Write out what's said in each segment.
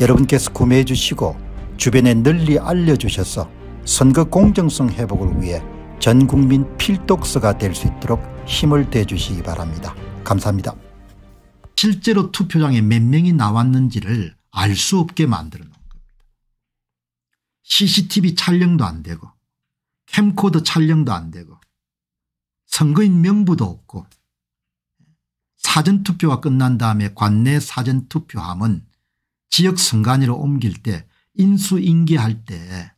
여러분께서 구매해 주시고 주변에 널리 알려주셔서 선거 공정성 회복을 위해 전국민 필독서가 될 수 있도록 힘을 대주시기 바랍니다. 감사합니다. 실제로 투표장에 몇 명이 나왔는지를 알 수 없게 만들어 놓은 겁니다. CCTV 촬영도 안 되고 캠코더 촬영도 안 되고 선거인 명부도 없고 사전투표가 끝난 다음에 관내 사전투표함은 지역 선관위로 옮길 때 인수인계할 때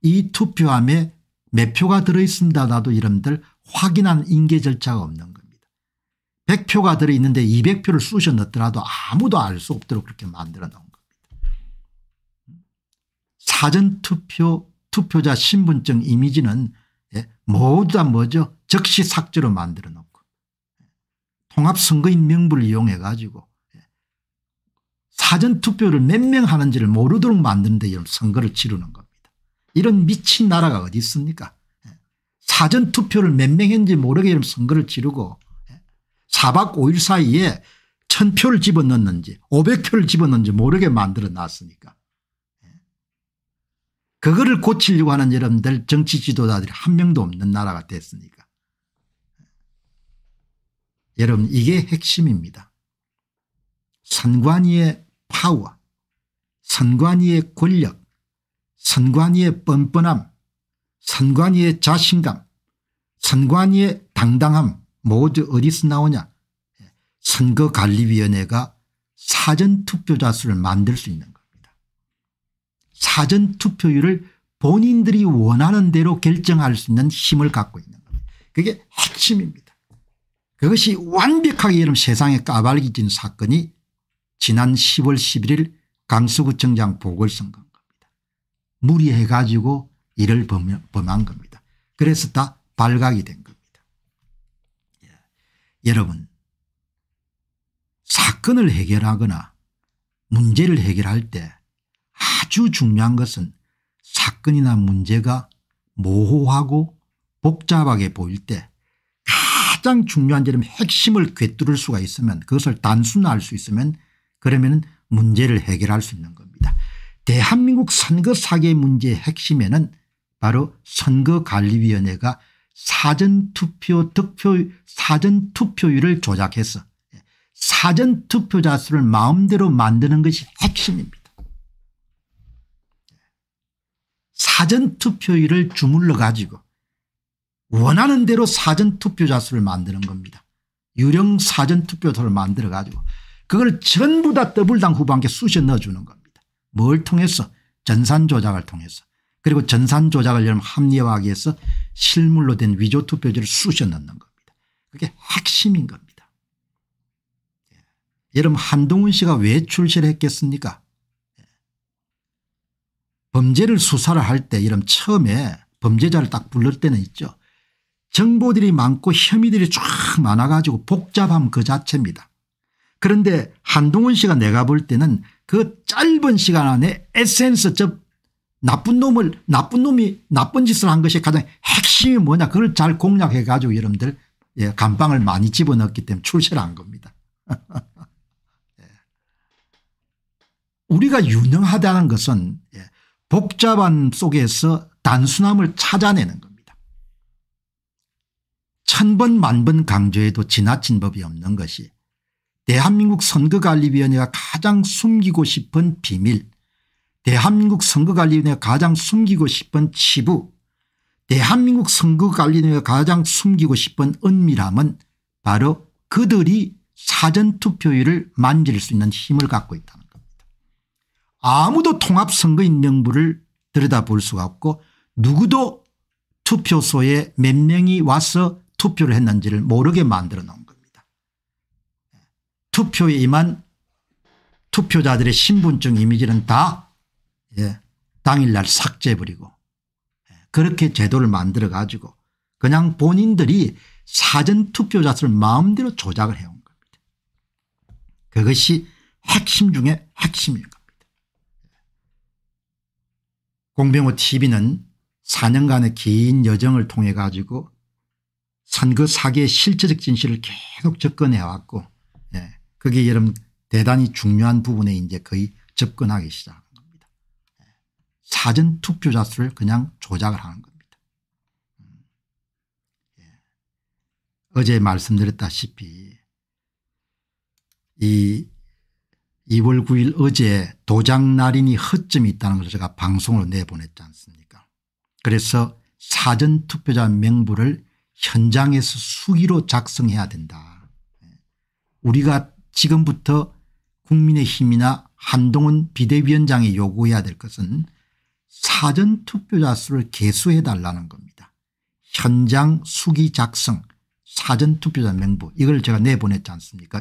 이 투표함에 몇 표가 들어있습니다 나도 이름들 확인한 인계 절차가 없는 겁니다. 100표가 들어있는데 200표를 쑤셔 넣더라도 아무도 알 수 없도록 그렇게 만들어 놓은 겁니다. 사전투표 투표자 신분증 이미지는 예, 모두 다 뭐죠 즉시 삭제로 만들어 놓고 통합선거인 명부를 이용해 가지고 사전투표를 몇 명 하는지를 모르도록 만드는데 선거를 치르는 겁니다. 이런 미친 나라가 어디 있습니까 예. 사전투표를 몇 명 했는지 모르게 선거를 치르고 4박 예. 5일 사이에 1000표를 집어넣는지 500표를 집어넣는지 모르게 만들어놨으니까. 예. 그거를 고치려고 하는 여러분들 정치 지도자들이 한 명도 없는 나라가 됐으니까. 여러분 이게 핵심입니다. 선관위의 파워, 선관위의 권력, 선관위의 뻔뻔함, 선관위의 자신감, 선관위의 당당함 모두 어디서 나오냐 예, 선거관리위원회가 사전투표자 수를 만들 수 있는 겁니다. 사전투표율을 본인들이 원하는 대로 결정할 수 있는 힘을 갖고 있는 겁니다. 그게 핵심입니다. 그것이 완벽하게 여러분 세상에 까발기진 사건이 지난 10월 11일 강서구청장 보궐선거인 겁니다. 무리해 가지고 이를 범한 겁니다. 그래서 다 발각이 된 겁니다. 예. 여러분 사건을 해결하거나 문제를 해결할 때 아주 중요한 것은 사건이나 문제가 모호하고 복잡하게 보일 때 가장 중요한 점은 핵심을 꿰뚫을 수가 있으면 그것을 단순화할 수 있으면 그러면 문제를 해결할 수 있는 겁니다. 대한민국 선거 사기 문제의 핵심에는 바로 선거관리위원회가 사전투표 득표 사전투표율을 조작해서 예, 사전투표자 수를 마음대로 만드는 것이 핵심입니다. 사전투표율을 주물러 가지고 원하는 대로 사전투표자 수를 만드는 겁니다. 유령 사전투표소를 만들어 가지고 그걸 전부 다 더블당 후보한테 쑤셔 넣어주는 겁니다. 뭘 통해서 전산 조작을 통해서 그리고 전산 조작을 합리화하기 위해서 실물로 된 위조 투표지를 쑤셔 넣는 겁니다. 그게 핵심인 겁니다. 예. 여러분 한동훈 씨가 왜 출시를 했겠습니까 예. 범죄를 수사를 할 때 이런 처음에 범죄자를 딱 불릴 때는 있죠. 정보들이 많고 혐의들이 쫙 많아가지고 복잡함 그 자체입니다. 그런데 한동훈 씨가 내가 볼 때는 그 짧은 시간 안에 에센스 접 나쁜 놈을 나쁜 놈이 나쁜 짓을 한 것이 가장 핵심이 뭐냐 그걸 잘 공략해 가지고 여러분들 예, 감방을 많이 집어넣기 때문에 출세를 한 겁니다. 예. 우리가 유능하다는 것은 예, 복잡한 속에서 단순함을 찾아내는 겁니다. 천 번 만 번 강조해도 지나친 법이 없는 것이 대한민국 선거관리위원회가 가장 숨기고 싶은 비밀 대한민국 선거관리위원회가 가장 숨기고 싶은 치부 대한민국 선거관리위원회가 가장 숨기고 싶은 은밀함은 바로 그들이 사전투표율을 만질 수 있는 힘을 갖고 있다는 겁니다. 아무도 통합선거인명부를 들여다볼 수가 없고 누구도 투표소에 몇 명이 와서 투표를 했는지를 모르게 만들어 놓은 겁니다. 투표에 임한 투표자들의 신분증 이미지는 다 예, 당일날 삭제해버리고 예, 그렇게 제도를 만들어 가지고 그냥 본인들이 사전투표자 수를 마음대로 조작을 해온 겁니다. 그것이 핵심 중에 핵심인 겁니다. 공병호 tv는 4년간의 긴 여정을 통해 가지고 선거 사기의 실체적 진실을 계속 접근해 왔고 그게 여러분 대단히 중요한 부분에 이제 거의 접근하기 시작한 겁니다. 사전 투표자 수를 그냥 조작을 하는 겁니다. 음. 예. 어제 말씀드렸다시피 이 2월 9일 어제 도장날인이 허점이 있다는 것을 제가 방송으로 내보냈지 않습니까 그래서 사전투표자 명부를 현장에서 수기로 작성해야 된다. 예. 우리가 지금부터 국민의힘이나 한동훈 비대위원장이 요구해야 될 것은 사전투표자 수를 개수해달라는 겁니다. 현장 수기 작성 사전투표자 명부 이걸 제가 내보냈지 않습니까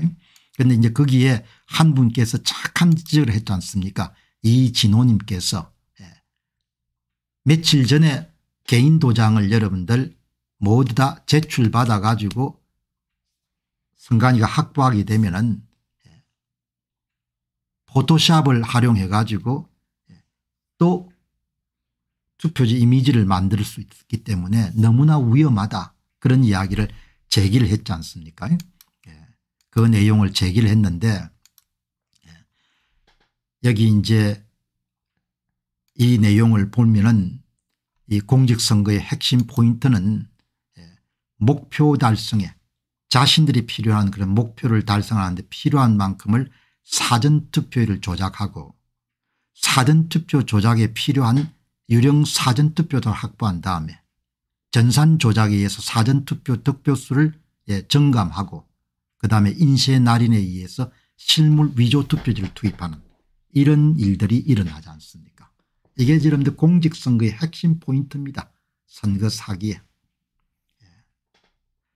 그런데 이제 거기에 한 분께서 착한 지적을 했지 않습니까 이진호님께서 예. 며칠 전에 개인 도장을 여러분들 모두 다 제출받아 가지고 선관위가 확보하게 되면 은 포토샵을 활용해 가지고 예, 또 투표지 이미지를 만들 수 있기 때문에 너무나 위험하다 그런 이야기를 제기를 했지 않습니까 예. 그 내용을 제기를 했는데 예, 여기 이제 이 내용을 보면은 이 공직선거의 핵심 포인트는 목표 달성에 자신들이 필요한 그런 목표를 달성하는데 필요한 만큼을 사전투표를 조작하고 사전투표 조작에 필요한 유령 사전투표를 확보한 다음에 전산 조작에 의해서 사전투표 득표수를 예, 정감하고 그다음에 인쇄 날인에 의해서 실물 위조 투표지를 투입하는 이런 일들이 일어나지 않습니까 이게 지금 공직선거의 핵심 포인트입니다. 선거 사기에. 예.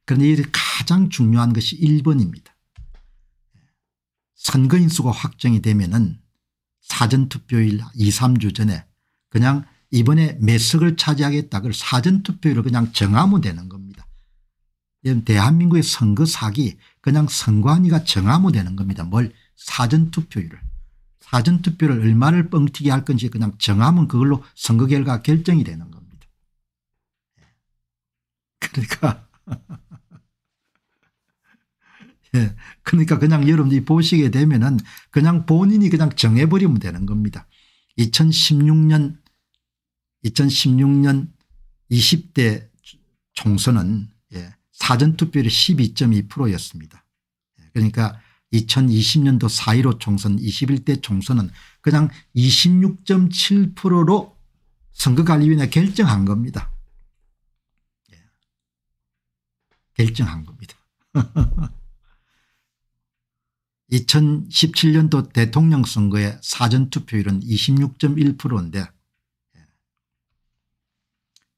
그런데 가장 중요한 것이 1번입니다. 선거인 수가 확정이 되면은 사전투표일 2, 3주 전에 그냥 이번에 몇 석을 차지하겠다 그걸 사전투표율을 그냥 정하면 되는 겁니다. 대한민국의 선거 사기 그냥 선관위가 정하면 되는 겁니다. 뭘 사전투표율을. 사전투표를 얼마를 뻥튀기 할 건지 그냥 정하면 그걸로 선거 결과 결정이 되는 겁니다. 예. 그러니까 그러니까 그냥 여러분들이 보시게 되면은 그냥 본인이 그냥 정해버리면 되는 겁니다. 2016년 2016년 20대 총선은 예, 사전투표율이 12.2%였습니다. 예, 그러니까 2020년도 4.15 총선 21대 총선은 그냥 26.7%로 선거관리위원회 결정한 겁니다. 예. 결정한 겁니다. 2017년도 대통령 선거의 사전투표율은 26.1%인데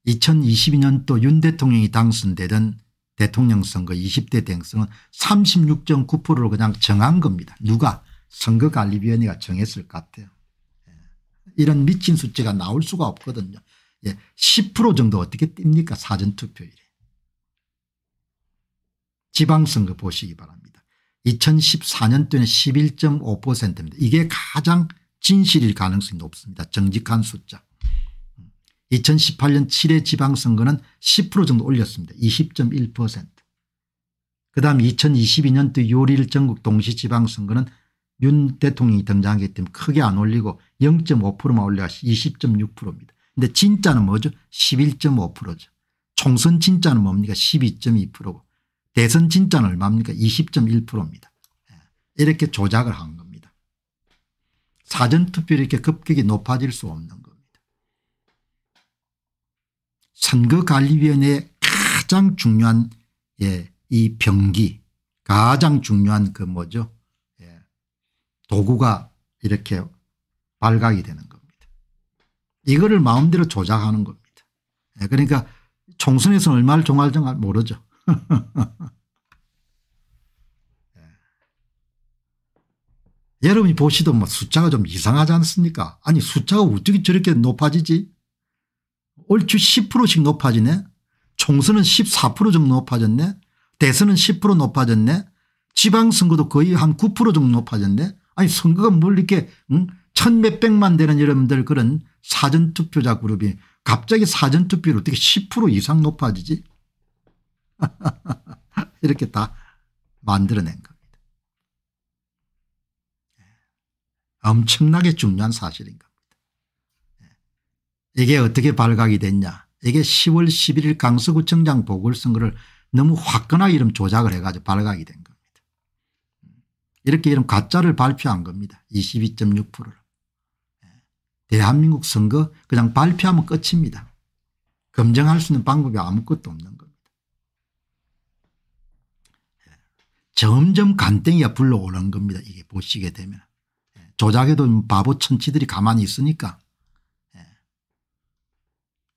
2022년도 윤 대통령이 당선되던 대통령 선거 20대 대성은 36.9%로 그냥 정한 겁니다. 누가 선거관리위원회가 정했을 것 같아요. 예. 이런 미친 수치가 나올 수가 없거든요. 10% 예, 정도 어떻게 띱니까 사전투표율에. 지방선거 보시기 바랍니다. 2014년 때는 11.5%입니다. 이게 가장 진실일 가능성이 높습니다. 정직한 숫자. 2018년 7회 지방선거는 10% 정도 올렸습니다. 20.1%. 그 다음 2022년도 6일 전국 동시지방선거는 윤 대통령이 등장하기 때문에 크게 안 올리고 0.5%만 올려가 20.6%입니다. 근데 진짜는 뭐죠? 11.5%죠. 총선 진짜는 뭡니까? 12.2%고 대선 진짜는 얼마입니까 20.1%입니다. 이렇게 조작을 한 겁니다. 사전투표 이렇게 급격히 높아질 수 없는 겁니다. 선거관리위원회의 가장 중요한 예, 이 병기 가장 중요한 그 뭐죠 예, 도구가 이렇게 발각이 되는 겁니다. 이거를 마음대로 조작하는 겁니다. 예, 그러니까 총선에서는 얼마를 종할지 모르죠. 예. 여러분이 보시던 뭐 숫자가 좀 이상하지 않습니까? 아니 숫자가 어떻게 저렇게 높아지지? 얼추 10%씩 높아지네. 총선은 14% 정도 높아졌네. 대선은 10% 높아졌네. 지방선거도 거의 한 9% 정도 높아졌네. 아니 선거가 뭘 이렇게 응? 천 몇백만 되는 여러분들 그런 사전투표자 그룹이 갑자기 사전투표율 어떻게 10% 이상 높아지지? 이렇게 다 만들어낸 겁니다. 예. 엄청나게 중요한 사실인 겁니다. 예. 이게 어떻게 발각이 됐냐. 이게 10월 11일 강서구청장 보궐선거를 너무 화끈하게 이름 조작을 해가지고 발각이 된 겁니다. 음. 이렇게 이런 가짜를 발표한 겁니다. 22.6%를. 예. 대한민국 선거 그냥 발표하면 끝입니다. 검증할 수 있는 방법이 아무것도 없는 겁니다. 점점 간땡이가 불러오는 겁니다. 이게 보시게 되면. 예, 조작에도 바보 천치들이 가만히 있으니까. 예.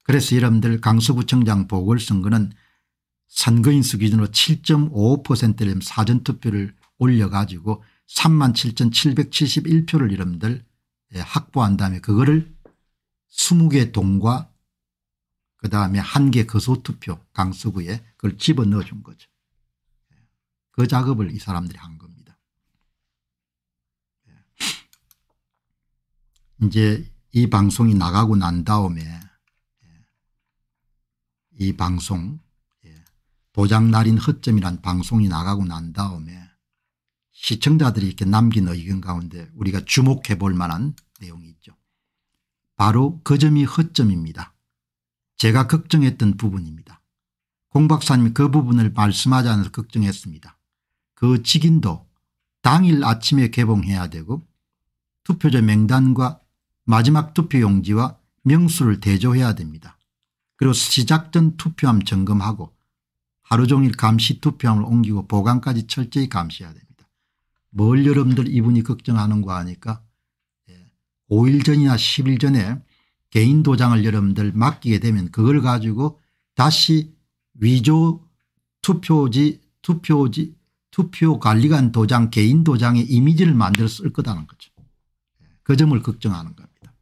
그래서 여러분들 강서구청장 보궐선거는 선거인수 기준으로 7.55%를 사전투표를 올려가지고 37,771표를 여러분들 예, 확보한 다음에 그거를 20개 동과 그다음에 한개 거소투표 강서구에 그걸 집어넣어 준 거죠. 그 작업을 이 사람들이 한 겁니다. 예. 이제 이 방송이 나가고 난 다음에 예. 이 방송 예. 도장날인 허점이란 방송이 나가고 난 다음에 시청자들이 이렇게 남긴 의견 가운데 우리가 주목해 볼 만한 내용이 있죠. 바로 그 점이 허점입니다. 제가 걱정했던 부분입니다. 공 박사님이 그 부분을 말씀하지 않아서 걱정했습니다. 그 직인도 당일 아침에 개봉해야 되고 투표자 명단과 마지막 투표용지와 명수를 대조해야 됩니다. 그리고 시작 전 투표함 점검하고 하루 종일 감시 투표함을 옮기고 보관까지 철저히 감시해야 됩니다. 뭘 여러분들 이분이 걱정하는 거 아니까 5일 예, 전이나 10일 전에 개인 도장을 여러분들 맡기게 되면 그걸 가지고 다시 위조 투표지 투표지 투표 관리관 도장 개인 도장의 이미지를 만들어 쓸 거다는 거죠. 그 점을 걱정하는 겁니다.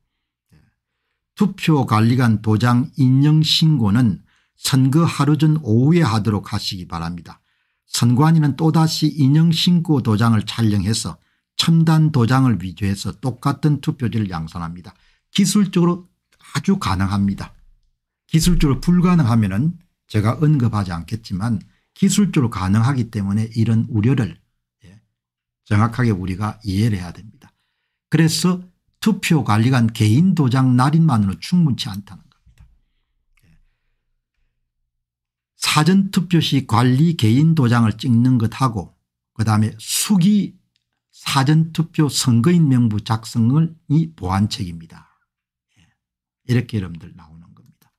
투표 관리관 도장 인용 신고는 선거 하루 전 오후에 하도록 하시기 바랍니다. 선관위는 또다시 인형 신고 도장을 촬영해서 첨단 도장을 위조해서 똑같은 투표지를 양산합니다. 기술적으로 아주 가능합니다. 기술적으로 불가능하면 제가 언급하지 않겠지만 기술적으로 가능하기 때문에 이런 우려를 예, 정확하게 우리가 이해를 해야 됩니다. 그래서 투표관리관 개인 도장 날인만으로 충분치 않다는 겁니다. 예. 사전투표 시 관리 개인 도장을 찍는 것하고 그다음에 수기 사전투표 선거인 명부 작성이 보완책입니다. 예. 이렇게 여러분들 나오는 겁니다.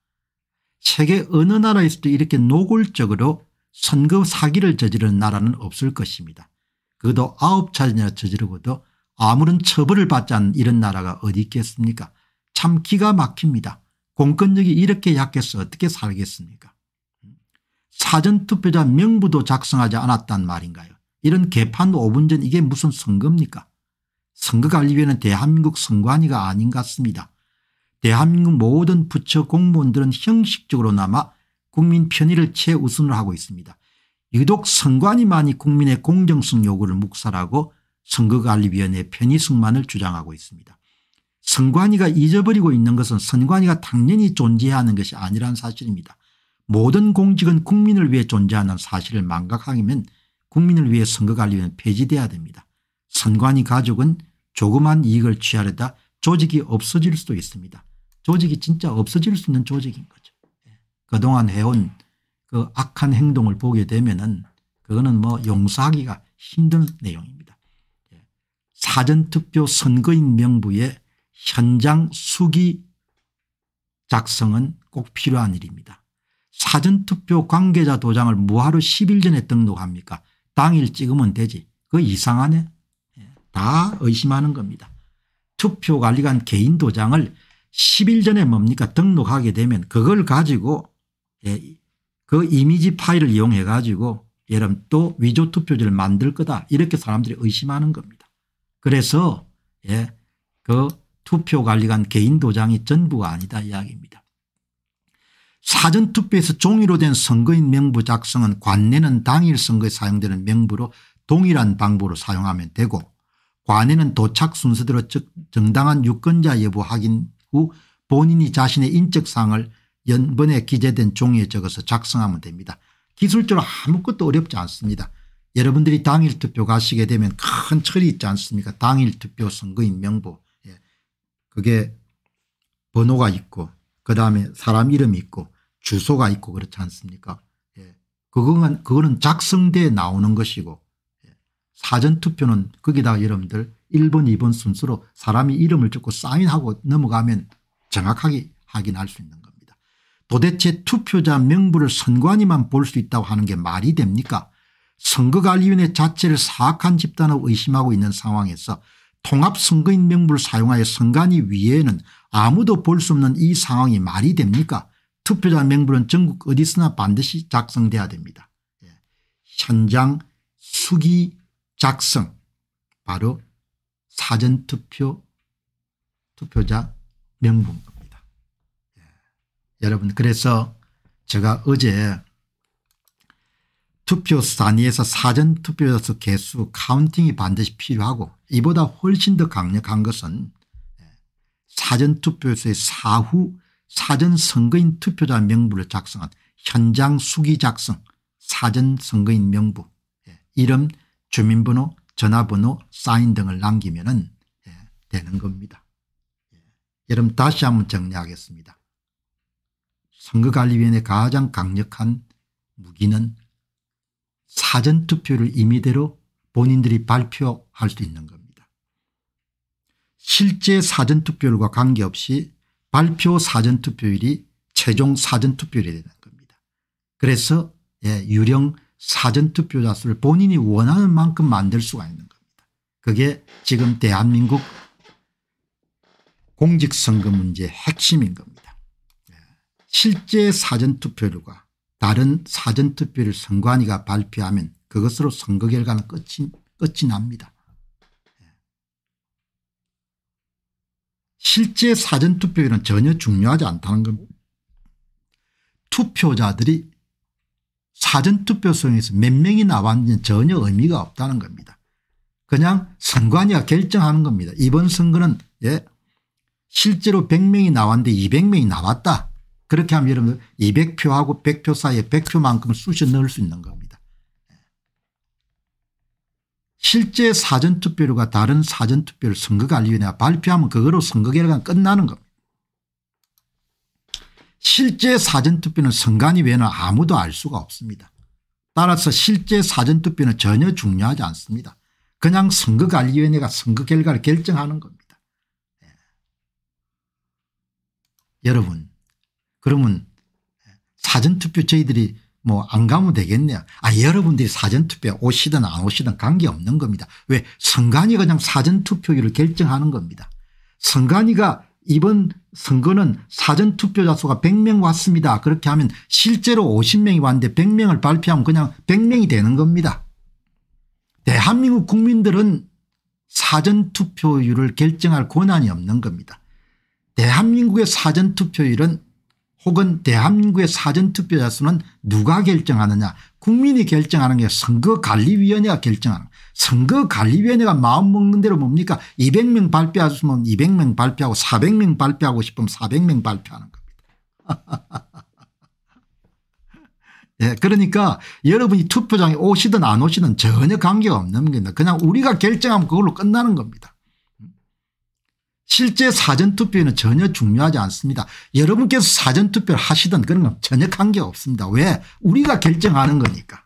세계 어느 나라에서도 이렇게 노골적으로 선거 사기를 저지른 나라는 없을 것입니다. 그것도 아홉 차례나 저지르고도 아무런 처벌을 받지 않는 이런 나라가 어디 있겠습니까 참 기가 막힙니다. 공권력이 이렇게 약해서 어떻게 살겠습니까 사전투표자 명부도 작성하지 않았단 말인가요 이런 개판 5분 전 이게 무슨 선거입니까 선거관리위원회는 대한민국 선관위가 아닌 것 같습니다. 대한민국 모든 부처 공무원들은 형식적으로나마 국민 편의를 최우선으로 하고 있습니다. 유독 선관위만이 국민의 공정성 요구를 묵살하고 선거관리위원회 편의성만을 주장하고 있습니다. 선관위가 잊어버리고 있는 것은 선관위가 당연히 존재하는 것이 아니라는 사실입니다. 모든 공직은 국민을 위해 존재하는 사실을 망각하면 국민을 위해 선거관리위원 회 폐지돼야 됩니다. 선관위 가족은 조그만 이익을 취하려다 조직이 없어질 수도 있습니다. 조직이 진짜 없어질 수 있는 조직인 거죠. 그동안 해온 그 악한 행동을 보게 되면은 그거는 뭐 용서하기가 힘든 내용입니다. 예. 사전투표 선거인 명부에 현장 수기 작성은 꼭 필요한 일입니다. 사전투표 관계자 도장을 뭐하루 10일 전에 등록합니까 당일 찍으면 되지. 그 이상하네. 예. 다 의심하는 겁니다. 투표관리관 개인 도장을 10일 전에 뭡니까 등록하게 되면 그걸 가지고 예, 그 이미지 파일을 이용해 가지고 여를들또 위조 투표지를 만들 거다 이렇게 사람들이 의심하는 겁니다. 그래서 예, 그 투표관리관 개인 도장이 전부가 아니다 이야기입니다. 사전투표에서 종이로 된 선거인 명부 작성은 관내는 당일 선거에 사용되는 명부로 동일한 방법으로 사용하면 되고 관내는 도착 순서대로 즉 정당한 유권자 여부 확인 후 본인이 자신의 인적사항을 연번에 기재된 종이에 적어서 작성하면 됩니다. 기술적으로 아무것도 어렵지 않습니다. 여러분들이 당일 투표 가시게 되면 큰 철이 있지 않습니까 당일 투표 선거인 명부 예. 그게 번호가 있고 그다음에 사람 이름이 있고 주소가 있고 그렇지 않습니까 예. 그거 그거는 작성대에 나오는 것이고 예. 사전투표는 거기다 여러분들 1번 2번 순서로 사람이 이름을 적고 사인하고 넘어가면 정확하게 확인할 수 있는 거예요. 도대체 투표자 명부를 선관위만 볼 수 있다고 하는 게 말이 됩니까 선거관리위원회 자체를 사악한 집단을 의심하고 있는 상황에서 통합선거인 명부를 사용하여 선관위 위에는 아무도 볼 수 없는 이 상황이 말이 됩니까 투표자 명부는 전국 어디서나 반드시 작성돼야 됩니다. 예. 현장 수기 작성 바로 사전투표 투표자 명부입니다. 여러분 그래서 제가 어제 투표 단위에서 사전 투표자서 개수 카운팅이 반드시 필요하고 이보다 훨씬 더 강력한 것은 사전 투표에서의 사후 사전 선거인 투표자 명부를 작성한 현장 수기 작성 사전 선거인 명부 예, 이름 주민번호 전화번호 사인 등을 남기면 예, 되는 겁니다. 예, 여러분 다시 한번 정리하겠습니다. 선거관리위원회 가장 강력한 무기는 사전투표를 임의대로 본인들이 발표할 수 있는 겁니다. 실제 사전투표율과 관계없이 발표 사전투표율이 최종 사전투표율이 되는 겁니다. 그래서 예, 유령 사전투표자 수를 본인이 원하는 만큼 만들 수가 있는 겁니다. 그게 지금 대한민국 공직선거 문제의 핵심인 겁니다. 실제 사전투표율과 다른 사전투표를 선관위가 발표하면 그것으로 선거 결과는 끝이, 끝이 납니다. 실제 사전투표율은 전혀 중요하지 않다는 겁니다. 투표자들이 사전투표 소에서몇 명이 나왔는지 전혀 의미가 없다는 겁니다. 그냥 선관위가 결정하는 겁니다. 이번 선거는 예 실제로 100명이 나왔는데 200명이 나왔다. 그렇게 하면 여러분들 200표하고 100표 사이에 100표만큼을 쑤셔 넣을 수 있는 겁니다. 실제 사전투표율과 다른 사전투표율 선거관리위원회가 발표하면 그거로 선거결과는 끝나는 겁니다. 실제 사전투표는 선관위위원회는 아무도 알 수가 없습니다. 따라서 실제 사전투표는 전혀 중요하지 않습니다. 그냥 선거관리위원회가 선거 결과를 결정하는 겁니다. 예. 여러분 그러면 사전투표 저희들이 뭐 안 가면 되겠냐 아 여러분들이 사전투표 오시든 안 오시든 관계없는 겁니다. 왜선관위 그냥 사전투표율을 결정하는 겁니다. 선관위가 이번 선거는 사전투표자 수가 100명 왔습니다. 그렇게 하면 실제로 50명이 왔는데 100명을 발표하면 그냥 100명이 되는 겁니다. 대한민국 국민들은 사전투표율을 결정할 권한이 없는 겁니다. 대한민국의 사전투표율은 혹은 대한민국의 사전투표자 수는 누가 결정하느냐 국민이 결정하는 게 선거관리위원회가 결정하는 선거관리위원회가 마음먹는 대로 뭡니까 200명 발표하면 셨으 200명 발표하고 400명 발표하고 싶으면 400명 발표하는 겁니다. 예, 그러니까 여러분이 투표장에 오시든 안 오시든 전혀 관계가 없는 겁니다. 그냥 우리가 결정하면 그걸로 끝나는 겁니다. 실제 사전투표에는 전혀 중요하지 않습니다. 여러분께서 사전투표를 하시던 그런 건 전혀 관계없습니다. 왜? 우리가 결정하는 거니까.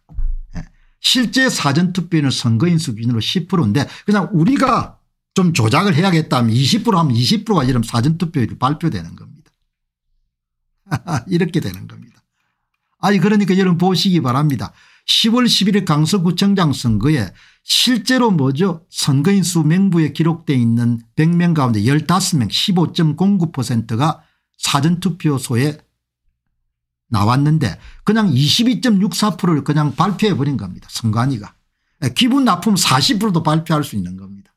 예. 실제 사전투표에는 선거인 수준으로 10%인데 그냥 우리가 좀 조작을 해야겠다 하면 20% 하면 20%가 이런 사전투표율이 발표되는 겁니다. 이렇게 되는 겁니다. 아니 그러니까 여러분 보시기 바랍니다. 10월 11일 강서구청장 선거에 실제로 뭐죠 선거인 수 명부에 기록되어 있는 100명 가운데 15명 15.09%가 사전투표소에 나왔는데 그냥 22.64%를 그냥 발표해버린 겁니다. 선관위가. 예, 기분 나쁨 40%도 발표할 수 있는 겁니다.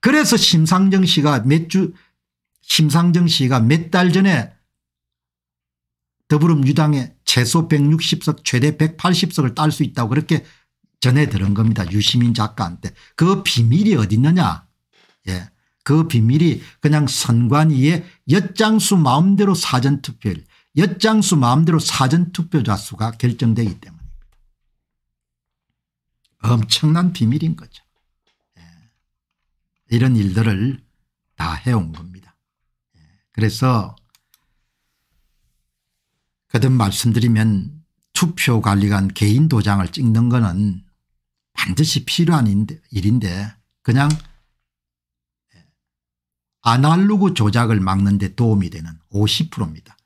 그래서 심상정 씨가 몇주 심상정 씨가 몇 달 전에 더불어민주당에 최소 160석 최대 180석을 딸 수 있다고 그렇게 전해 들은 겁니다. 유시민 작가한테. 그 비밀이 어디 있느냐. 예. 그 비밀이 그냥 선관위의 엿장수 마음대로 사전투표일 엿장수 마음대로 사전투표자 수가 결정되기 때문입니다. 엄청난 비밀인 거죠. 예. 이런 일들을 다 해온 겁니다. 예. 그래서 거듭 말씀드리면 투표관리관 개인 도장을 찍는 것은 반드시 필요한 일인데 그냥 아날로그 조작을 막는 데 도움이 되는 50%입니다.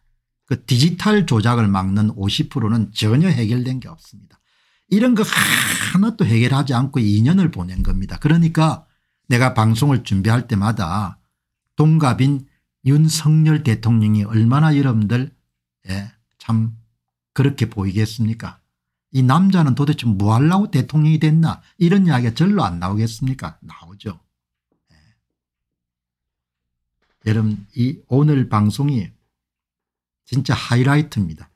그 디지털 조작을 막는 50%는 전혀 해결된 게 없습니다. 이런 거 하나도 해결하지 않고 2년을 보낸 겁니다. 그러니까 내가 방송을 준비할 때마다 동갑인 윤석열 대통령이 얼마나 여러분들 예, 참 그렇게 보이겠습니까? 이 남자는 도대체 뭐 하려고 대통령이 됐나 이런 이야기가 절로 안 나오겠습니까? 나오죠. 네. 여러분 이 오늘 방송이 진짜 하이라이트입니다.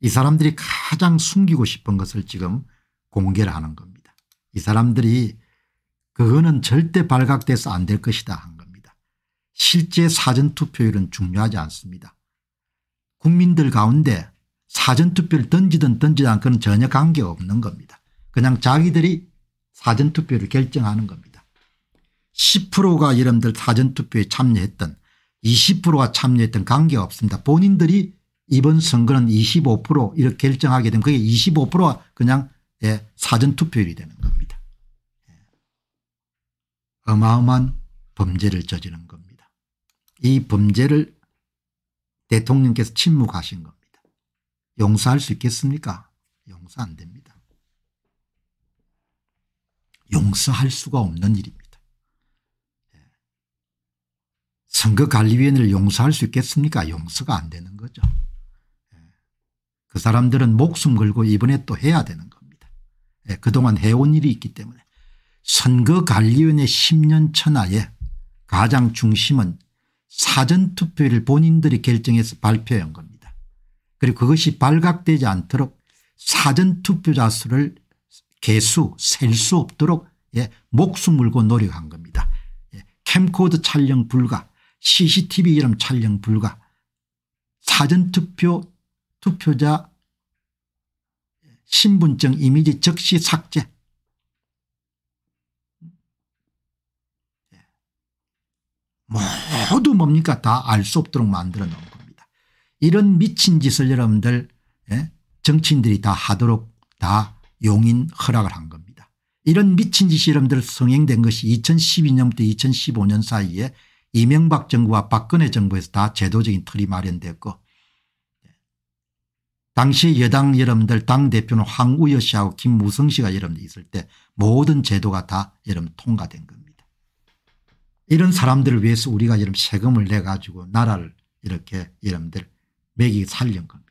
이 사람들이 가장 숨기고 싶은 것을 지금 공개를 하는 겁니다. 이 사람들이 그거는 절대 발각돼서 안 될 것이다 한 겁니다. 실제 사전투표율은 중요하지 않습니다. 국민들 가운데 사전투표를 던지든 던지지 않건 전혀 관계없는 겁니다. 그냥 자기들이 사전투표를 결정하는 겁니다. 10%가 여러분들 사전투표에 참여했던 20%가 참여했던 관계없습니다. 본인들이 이번 선거는 25% 이렇게 결정하게 되면 그게 25%가 그냥 예, 사전투표율이 되는 겁니다. 예. 어마어마한 범죄를 저지른 겁니다. 이 범죄를 대통령께서 침묵하신 겁니다. 용서할 수 있겠습니까? 용서 안 됩니다. 용서할 수가 없는 일입니다. 예. 선거관리위원회를 용서할 수 있겠습니까? 용서가 안 되는 거죠. 예. 그 사람들은 목숨 걸고 이번에 또 해야 되는 겁니다. 예, 그동안 해온 일이 있기 때문에 선거관리위원회 10년 천하에 가장 중심은 사전투표를 본인들이 결정해서 발표한 겁니다. 그리고 그것이 발각되지 않도록 사전투표자 수를 개수 셀 수 없도록 예, 목숨 물고 노력한 겁니다. 예, 캠코드 촬영 불가 CCTV 이름 촬영 불가 사전투표 투표자 신분증 이미지 즉시 삭제 예, 뭐 모두 뭡니까 다 알 수 없도록 만들어 놓은 겁니다. 이런 미친 짓을 여러분들 예? 정치인들이 다 하도록 다 용인 허락을 한 겁니다. 이런 미친 짓이 여러분들 성행된 것이 2012년부터 2015년 사이에 이명박 정부와 박근혜 정부에서 다 제도적인 틀이 마련됐고 당시 여당 여러분들 당대표는 황우여 씨하고 김무성 씨가 여러분들 있을 때 모든 제도가 다 여러분 통과된 겁니다. 이런 사람들을 위해서 우리가 이런 세금을 내 가지고 나라를 이렇게 여러분들 매기 살는 겁니다.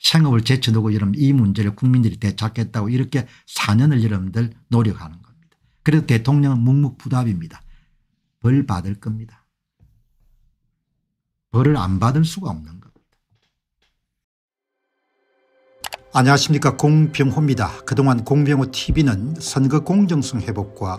생업을 제쳐두고 여러분 이 문제를 국민들이 되찾겠다고 이렇게 4년을 여러분들 노력하는 겁니다. 그래서 대통령은 묵묵부답입니다. 벌 받을 겁니다. 벌을 안 받을 수가 없는 겁니다. 안녕하십니까 공병호입니다. 그동안 공병호 tv는 선거 공정성 회복과